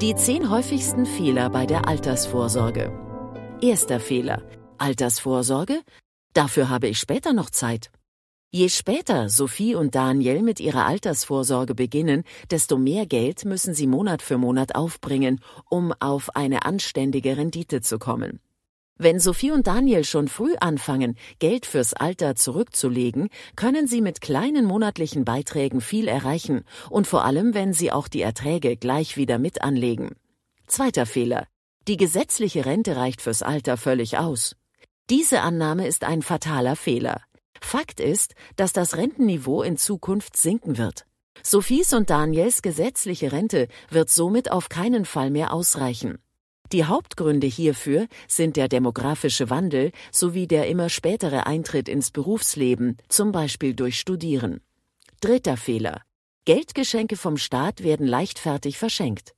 Die zehn häufigsten Fehler bei der Altersvorsorge. Erster Fehler. Altersvorsorge? Dafür habe ich später noch Zeit. Je später Sophie und Daniel mit ihrer Altersvorsorge beginnen, desto mehr Geld müssen sie Monat für Monat aufbringen, um auf eine anständige Rendite zu kommen. Wenn Sophie und Daniel schon früh anfangen, Geld fürs Alter zurückzulegen, können sie mit kleinen monatlichen Beiträgen viel erreichen und vor allem, wenn sie auch die Erträge gleich wieder mit anlegen. Zweiter Fehler. Die gesetzliche Rente reicht fürs Alter völlig aus. Diese Annahme ist ein fataler Fehler. Fakt ist, dass das Rentenniveau in Zukunft sinken wird. Sophies und Daniels gesetzliche Rente wird somit auf keinen Fall mehr ausreichen. Die Hauptgründe hierfür sind der demografische Wandel sowie der immer spätere Eintritt ins Berufsleben, zum Beispiel durch Studieren. Dritter Fehler. Geldgeschenke vom Staat werden leichtfertig verschenkt.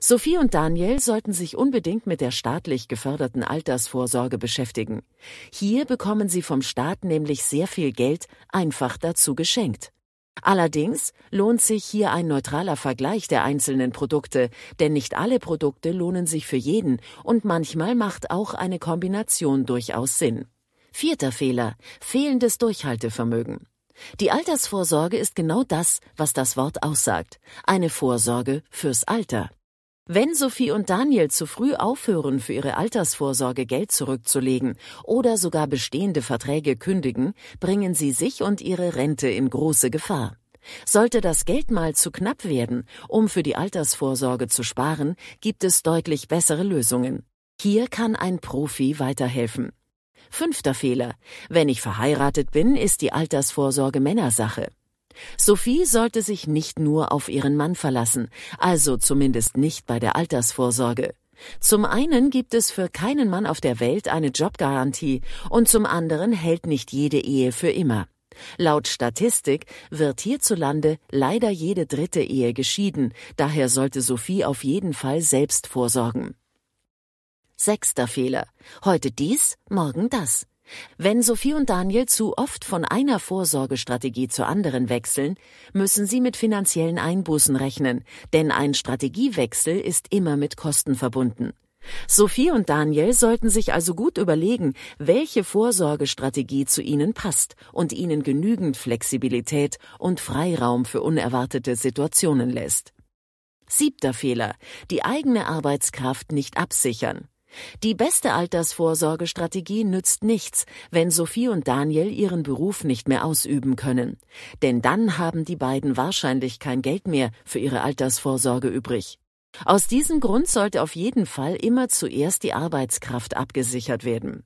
Sophie und Daniel sollten sich unbedingt mit der staatlich geförderten Altersvorsorge beschäftigen. Hier bekommen sie vom Staat nämlich sehr viel Geld einfach dazu geschenkt. Allerdings lohnt sich hier ein neutraler Vergleich der einzelnen Produkte, denn nicht alle Produkte lohnen sich für jeden und manchmal macht auch eine Kombination durchaus Sinn. Vierter Fehler. Fehlendes Durchhaltevermögen. Die Altersvorsorge ist genau das, was das Wort aussagt. Eine Vorsorge fürs Alter. Wenn Sophie und Daniel zu früh aufhören, für ihre Altersvorsorge Geld zurückzulegen oder sogar bestehende Verträge kündigen, bringen sie sich und ihre Rente in große Gefahr. Sollte das Geld mal zu knapp werden, um für die Altersvorsorge zu sparen, gibt es deutlich bessere Lösungen. Hier kann ein Profi weiterhelfen. Fünfter Fehler. Wenn ich verheiratet bin, ist die Altersvorsorge Männersache. Sophie sollte sich nicht nur auf ihren Mann verlassen, also zumindest nicht bei der Altersvorsorge. Zum einen gibt es für keinen Mann auf der Welt eine Jobgarantie und zum anderen hält nicht jede Ehe für immer. Laut Statistik wird hierzulande leider jede dritte Ehe geschieden, daher sollte Sophie auf jeden Fall selbst vorsorgen. Sechster Fehler. Heute dies, morgen das. Wenn Sophie und Daniel zu oft von einer Vorsorgestrategie zur anderen wechseln, müssen sie mit finanziellen Einbußen rechnen, denn ein Strategiewechsel ist immer mit Kosten verbunden. Sophie und Daniel sollten sich also gut überlegen, welche Vorsorgestrategie zu ihnen passt und ihnen genügend Flexibilität und Freiraum für unerwartete Situationen lässt. Siebter Fehler. Die eigene Arbeitskraft nicht absichern. Die beste Altersvorsorgestrategie nützt nichts, wenn Sophie und Daniel ihren Beruf nicht mehr ausüben können. Denn dann haben die beiden wahrscheinlich kein Geld mehr für ihre Altersvorsorge übrig. Aus diesem Grund sollte auf jeden Fall immer zuerst die Arbeitskraft abgesichert werden.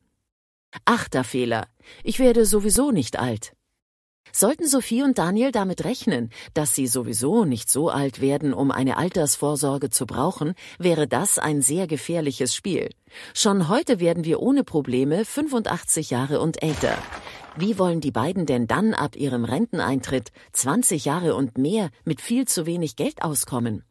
Achter Fehler. Ich werde sowieso nicht alt. Sollten Sophie und Daniel damit rechnen, dass sie sowieso nicht so alt werden, um eine Altersvorsorge zu brauchen, wäre das ein sehr gefährliches Spiel. Schon heute werden wir ohne Probleme 85 Jahre und älter. Wie wollen die beiden denn dann ab ihrem Renteneintritt 20 Jahre und mehr mit viel zu wenig Geld auskommen?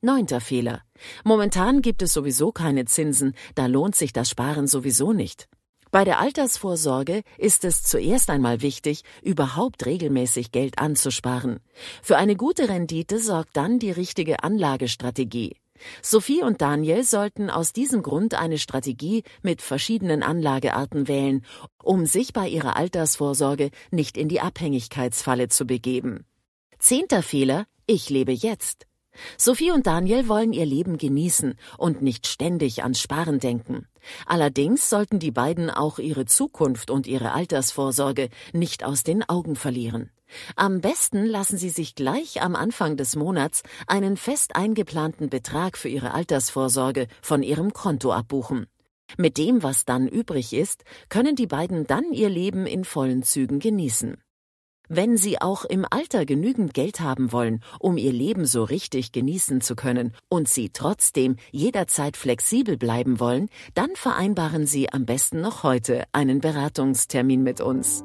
Neunter Fehler. Momentan gibt es sowieso keine Zinsen, da lohnt sich das Sparen sowieso nicht. Bei der Altersvorsorge ist es zuerst einmal wichtig, überhaupt regelmäßig Geld anzusparen. Für eine gute Rendite sorgt dann die richtige Anlagestrategie. Sophie und Daniel sollten aus diesem Grund eine Strategie mit verschiedenen Anlagearten wählen, um sich bei ihrer Altersvorsorge nicht in die Abhängigkeitsfalle zu begeben. Zehnter Fehler Ich lebe jetzt. Sophie und Daniel wollen ihr Leben genießen und nicht ständig ans Sparen denken. Allerdings sollten die beiden auch ihre Zukunft und ihre Altersvorsorge nicht aus den Augen verlieren. Am besten lassen Sie sich gleich am Anfang des Monats einen fest eingeplanten Betrag für Ihre Altersvorsorge von Ihrem Konto abbuchen. Mit dem, was dann übrig ist, können die beiden dann ihr Leben in vollen Zügen genießen. Wenn Sie auch im Alter genügend Geld haben wollen, um Ihr Leben so richtig genießen zu können und Sie trotzdem jederzeit flexibel bleiben wollen, dann vereinbaren Sie am besten noch heute einen Beratungstermin mit uns.